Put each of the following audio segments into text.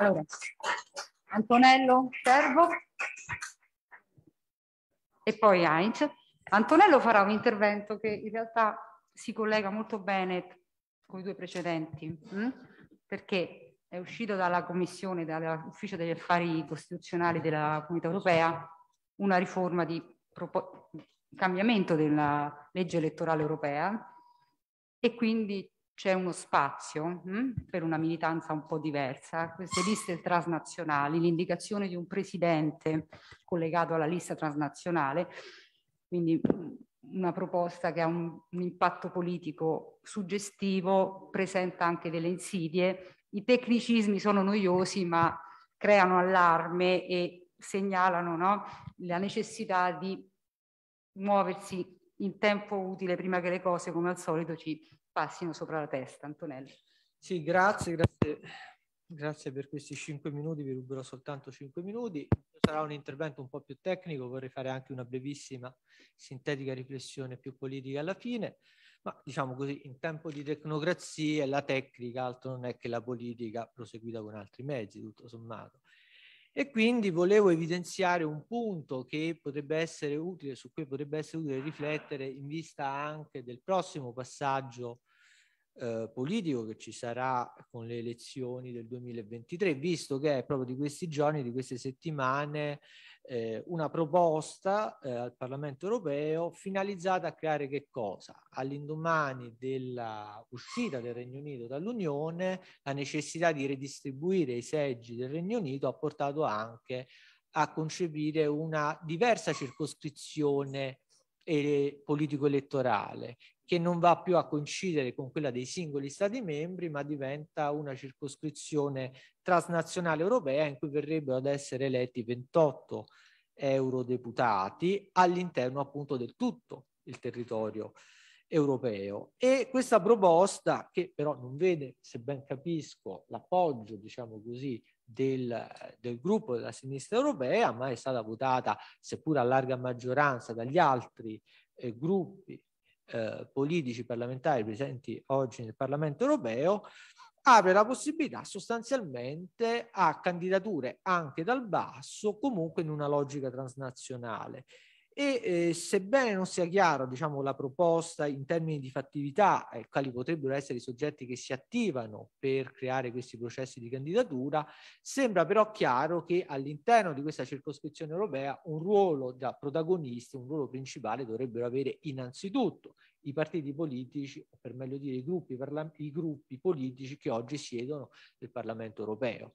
Allora, Antonello Servo e poi Heinz. Antonello farà un intervento che in realtà si collega molto bene con i due precedenti, mh? Mm? perché è uscito dalla Commissione, dall'Ufficio degli Affari Costituzionali della Comunità Europea, una riforma di cambiamento della legge elettorale europea e quindi c'è uno spazio mh, mm, per una militanza un po' diversa. Queste liste transnazionali, l'indicazione di un presidente collegato alla lista transnazionale, quindi mm, una proposta che ha un, un impatto politico suggestivo, presenta anche delle insidie. I tecnicismi sono noiosi ma creano allarme e segnalano no, la necessità di muoversi in tempo utile prima che le cose, come al solito, ci passino sopra la testa. Antonello. Sì, grazie, grazie, grazie per questi cinque minuti, vi ruberò soltanto cinque minuti. Sarà un intervento un po' più tecnico, vorrei fare anche una brevissima sintetica riflessione più politica alla fine, ma diciamo così, in tempo di tecnocrazia la tecnica altro non è che la politica proseguita con altri mezzi, tutto sommato. E quindi volevo evidenziare un punto che potrebbe essere utile, su cui potrebbe essere utile riflettere in vista anche del prossimo passaggio eh, politico che ci sarà con le elezioni del 2023, visto che è proprio di questi giorni, di queste settimane, eh, una proposta eh, al Parlamento europeo finalizzata a creare che cosa? All'indomani della uscita del Regno Unito dall'Unione, la necessità di redistribuire i seggi del Regno Unito ha portato anche a concepire una diversa circoscrizione politico-elettorale che non va più a coincidere con quella dei singoli Stati membri, ma diventa una circoscrizione transnazionale europea in cui verrebbero ad essere eletti 28 eurodeputati all'interno appunto del tutto il territorio europeo. E questa proposta, che però non vede, se ben capisco, l'appoggio, diciamo così, del, del, gruppo della sinistra europea, ma è stata votata, seppur a larga maggioranza, dagli altri eh, gruppi eh, politici parlamentari presenti oggi nel Parlamento europeo apre la possibilità sostanzialmente a candidature anche dal basso, comunque in una logica transnazionale e eh, sebbene non sia chiaro diciamo, la proposta in termini di fattività eh, quali potrebbero essere i soggetti che si attivano per creare questi processi di candidatura, sembra però chiaro che all'interno di questa circoscrizione europea un ruolo da protagonista, un ruolo principale dovrebbero avere innanzitutto i partiti politici, o per meglio dire i gruppi, i gruppi politici che oggi siedono nel Parlamento europeo.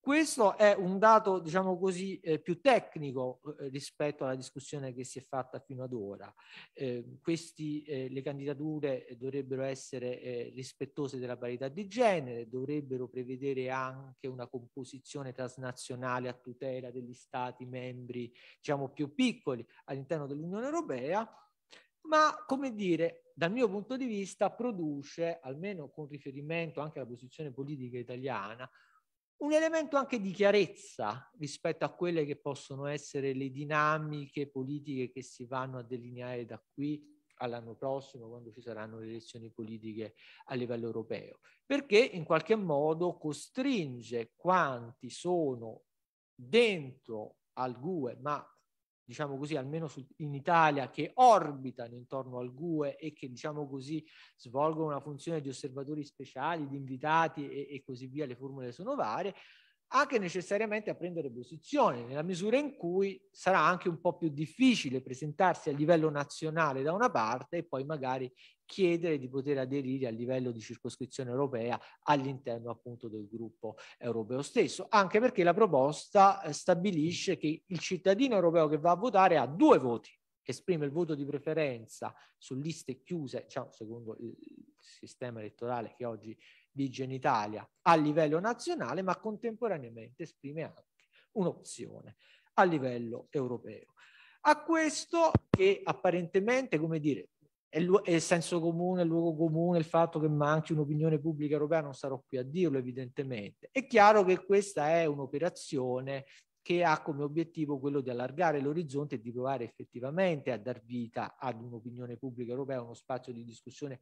Questo è un dato, diciamo così, eh, più tecnico eh, rispetto alla discussione che si è fatta fino ad ora. Eh, questi, eh, le candidature dovrebbero essere eh, rispettose della parità di genere, dovrebbero prevedere anche una composizione transnazionale a tutela degli stati membri, diciamo, più piccoli all'interno dell'Unione Europea, ma, come dire, dal mio punto di vista produce, almeno con riferimento anche alla posizione politica italiana, un elemento anche di chiarezza rispetto a quelle che possono essere le dinamiche politiche che si vanno a delineare da qui all'anno prossimo, quando ci saranno le elezioni politiche a livello europeo, perché in qualche modo costringe quanti sono dentro al GUE, ma diciamo così, almeno su, in Italia, che orbitano intorno al GUE e che, diciamo così, svolgono una funzione di osservatori speciali, di invitati e, e così via, le formule sono varie, anche necessariamente a prendere posizione, nella misura in cui sarà anche un po' più difficile presentarsi a livello nazionale da una parte e poi magari chiedere di poter aderire a livello di circoscrizione europea all'interno appunto del gruppo europeo stesso, anche perché la proposta eh, stabilisce che il cittadino europeo che va a votare ha due voti esprime il voto di preferenza su liste chiuse, diciamo, secondo il sistema elettorale che oggi vige in Italia a livello nazionale, ma contemporaneamente esprime anche un'opzione a livello europeo. A questo che apparentemente, come dire, è, il senso comune, il luogo comune, il fatto che manchi un'opinione pubblica europea, non sarò qui a dirlo evidentemente. È chiaro che questa è un'operazione che ha come obiettivo quello di allargare l'orizzonte e di provare effettivamente a dar vita ad un'opinione pubblica europea, uno spazio di discussione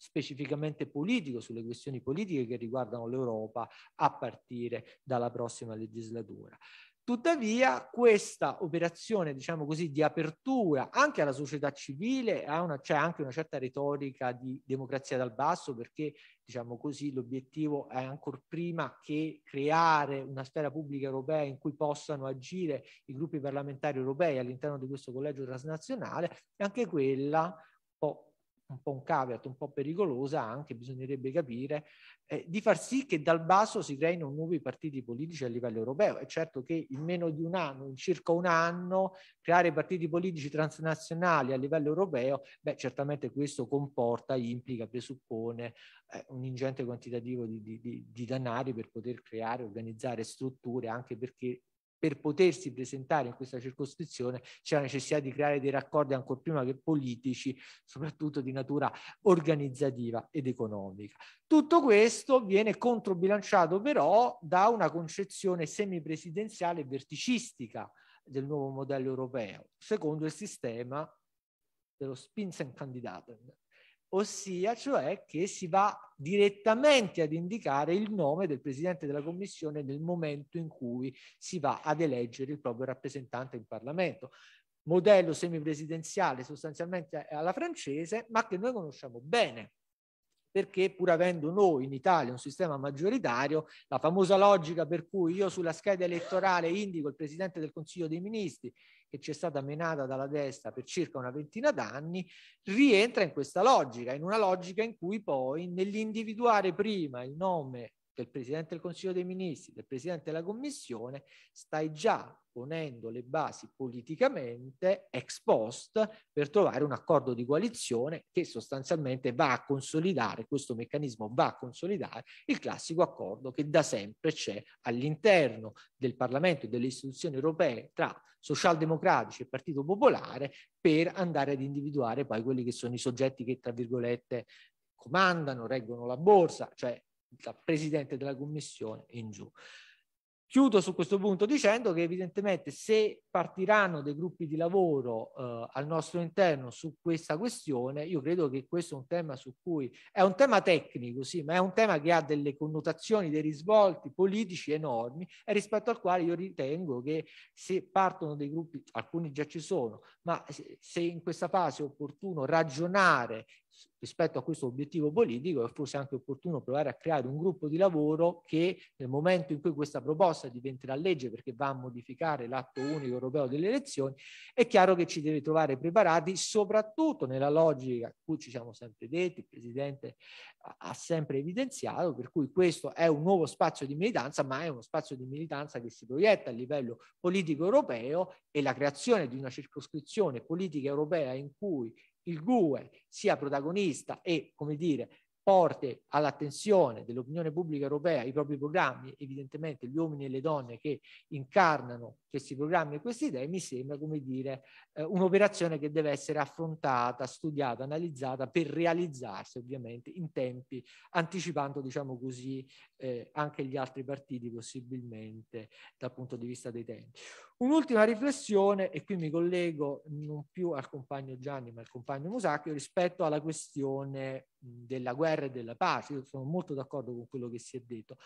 specificamente politico sulle questioni politiche che riguardano l'Europa a partire dalla prossima legislatura. Tuttavia questa operazione, diciamo così, di apertura anche alla società civile ha una, c'è anche una certa retorica di democrazia dal basso perché, diciamo così, l'obiettivo è ancora prima che creare una sfera pubblica europea in cui possano agire i gruppi parlamentari europei all'interno di questo collegio transnazionale, anche quella un po' un po' un caveat, un po' pericolosa anche, bisognerebbe capire, eh, di far sì che dal basso si creino nuovi partiti politici a livello europeo. È certo che in meno di un anno, in circa un anno, creare partiti politici transnazionali a livello europeo, beh, certamente questo comporta, implica, presuppone eh, un ingente quantitativo di, di, di, di danari per poter creare, organizzare strutture, anche perché per potersi presentare in questa circoscrizione c'è la necessità di creare dei raccordi ancora prima che politici, soprattutto di natura organizzativa ed economica. Tutto questo viene controbilanciato però da una concezione semipresidenziale e verticistica del nuovo modello europeo, secondo il sistema dello Spitzenkandidaten, ossia cioè che si va direttamente ad indicare il nome del Presidente della Commissione nel momento in cui si va ad eleggere il proprio rappresentante in Parlamento. Modello semipresidenziale sostanzialmente eh, alla francese, ma che noi conosciamo bene perché pur avendo noi in Italia un sistema maggioritario, la famosa logica per cui io sulla scheda elettorale indico il Presidente del Consiglio dei Ministri che ci è stata menata dalla destra per circa una ventina d'anni, rientra in questa logica, in una logica in cui poi nell'individuare prima il nome del Presidente del Consiglio dei Ministri, del Presidente della Commissione, stai già ponendo le basi politicamente ex post per trovare un accordo di coalizione che sostanzialmente va a consolidare, questo meccanismo va a consolidare il classico accordo che da sempre c'è all'interno del Parlamento e delle istituzioni europee tra socialdemocratici e Partito Popolare per andare ad individuare poi quelli che sono i soggetti che tra virgolette comandano, reggono la borsa, cioè da presidente della commissione in giù. Chiudo su questo punto dicendo che evidentemente se partiranno dei gruppi di lavoro eh, al nostro interno su questa questione, io credo che questo è un tema su cui è un tema tecnico, sì, ma è un tema che ha delle connotazioni, dei risvolti politici enormi e rispetto al quale io ritengo che se partono dei gruppi, alcuni già ci sono, ma se in questa fase è opportuno ragionare rispetto a questo obiettivo politico è forse anche opportuno provare a creare un gruppo di lavoro che nel momento in cui questa proposta diventerà legge perché va a modificare l'atto unico europeo delle elezioni, è chiaro che ci deve trovare preparati soprattutto nella logica a cui ci siamo sempre detti, il Presidente ha sempre evidenziato, per cui questo è un nuovo spazio di militanza, ma è uno spazio di militanza che si proietta a livello politico europeo e la creazione di una circoscrizione politica europea in cui il GUE sia protagonista e, come dire, porte all'attenzione dell'opinione pubblica europea i propri programmi, evidentemente gli uomini e le donne che incarnano questi programmi e queste idee, mi sembra, come dire, eh, un'operazione che deve essere affrontata, studiata, analizzata per realizzarsi ovviamente in tempi, anticipando, diciamo così, eh, anche gli altri partiti possibilmente dal punto di vista dei tempi. Un'ultima riflessione, e qui mi collego non più al compagno Gianni ma al compagno Musacchio, rispetto alla questione della guerra e della pace. Io sono molto d'accordo con quello che si è detto.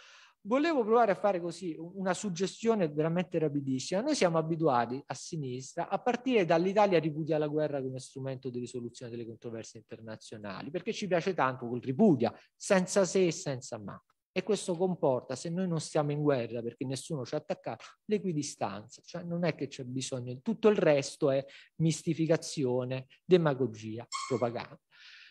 Volevo provare a fare così una suggestione veramente rapidissima. Noi siamo abituati a sinistra a partire dall'Italia ripudia la guerra come strumento di risoluzione delle controversie internazionali, perché ci piace tanto quel ripudia, senza se e senza ma. E questo comporta, se noi non stiamo in guerra perché nessuno ci ha attaccato, l'equidistanza, cioè non è che c'è bisogno, tutto il resto è mistificazione, demagogia, propaganda.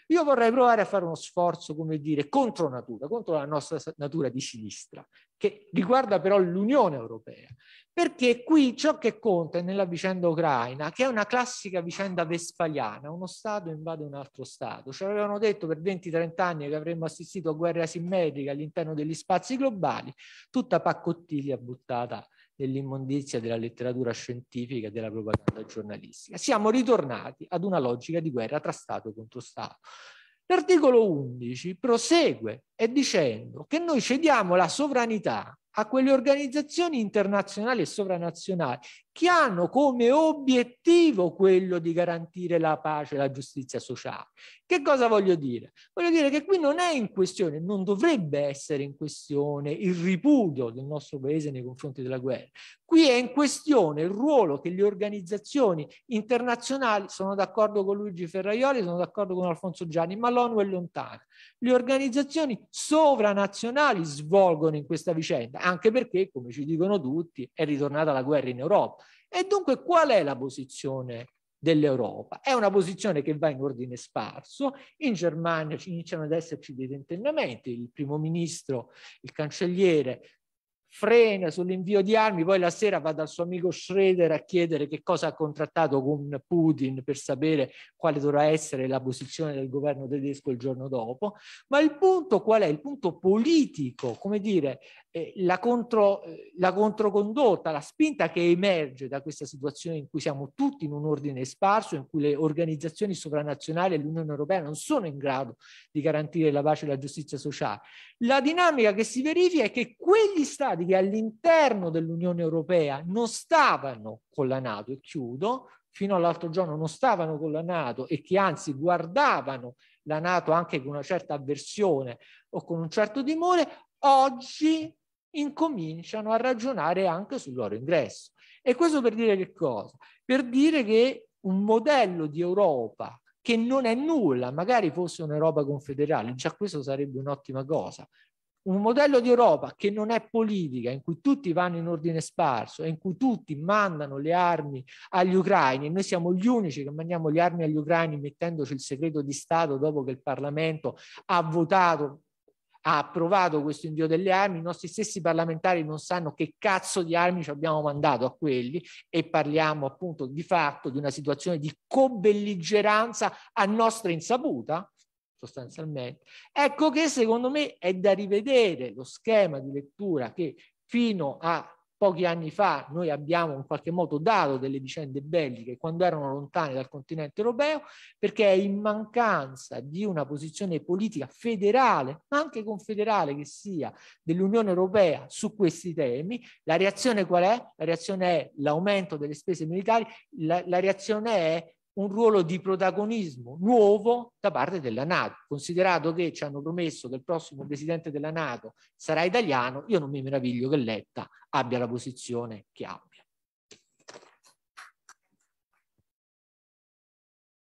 Io vorrei provare a fare uno sforzo, come dire, contro natura, contro la nostra natura di sinistra, che riguarda però l'Unione Europea perché qui ciò che conta è nella vicenda ucraina, che è una classica vicenda vespaliana, uno Stato invade un altro Stato. Ci avevano detto per 20-30 anni che avremmo assistito a guerre asimmetriche all'interno degli spazi globali, tutta paccottiglia buttata nell'immondizia della letteratura scientifica e della propaganda giornalistica. Siamo ritornati ad una logica di guerra tra Stato contro Stato. L'articolo 11 prosegue e dicendo che noi cediamo la sovranità a quelle organizzazioni internazionali e sovranazionali che hanno come obiettivo quello di garantire la pace e la giustizia sociale. Che cosa voglio dire? Voglio dire che qui non è in questione, non dovrebbe essere in questione il ripudio del nostro paese nei confronti della guerra. Qui è in questione il ruolo che le organizzazioni internazionali, sono d'accordo con Luigi Ferraioli, sono d'accordo con Alfonso Gianni, ma l'ONU è lontana. Le organizzazioni sovranazionali svolgono in questa vicenda anche perché, come ci dicono tutti, è ritornata la guerra in Europa. E dunque qual è la posizione dell'Europa? È una posizione che va in ordine sparso, in Germania iniziano ad esserci dei tentennamenti, il primo ministro, il cancelliere frena sull'invio di armi, poi la sera va dal suo amico Schroeder a chiedere che cosa ha contrattato con Putin per sapere quale dovrà essere la posizione del governo tedesco il giorno dopo, ma il punto qual è? Il punto politico, come dire, eh, la, contro, eh, la controcondotta, la spinta che emerge da questa situazione in cui siamo tutti in un ordine sparso, in cui le organizzazioni sovranazionali e l'Unione Europea non sono in grado di garantire la pace e la giustizia sociale. La dinamica che si verifica è che quegli stati che all'interno dell'Unione Europea non stavano con la Nato, e chiudo, fino all'altro giorno non stavano con la Nato e che anzi guardavano la Nato anche con una certa avversione o con un certo timore, oggi incominciano a ragionare anche sul loro ingresso. E questo per dire che cosa? Per dire che un modello di Europa che non è nulla, magari fosse un'Europa confederale, già questo sarebbe un'ottima cosa. Un modello di Europa che non è politica, in cui tutti vanno in ordine sparso in cui tutti mandano le armi agli ucraini e noi siamo gli unici che mandiamo le armi agli ucraini mettendoci il segreto di Stato dopo che il Parlamento ha votato ha approvato questo invio delle armi, i nostri stessi parlamentari non sanno che cazzo di armi ci abbiamo mandato a quelli e parliamo appunto di fatto di una situazione di cobelligeranza a nostra insaputa, sostanzialmente. Ecco che secondo me è da rivedere lo schema di lettura che fino a pochi anni fa noi abbiamo in qualche modo dato delle vicende belliche quando erano lontane dal continente europeo, perché è in mancanza di una posizione politica federale, ma anche confederale che sia, dell'Unione Europea su questi temi, la reazione qual è? La reazione è l'aumento delle spese militari, la, la reazione è un ruolo di protagonismo nuovo da parte della Nato. Considerato che ci hanno promesso che il prossimo presidente della Nato sarà italiano, io non mi meraviglio che Letta abbia la posizione che ha.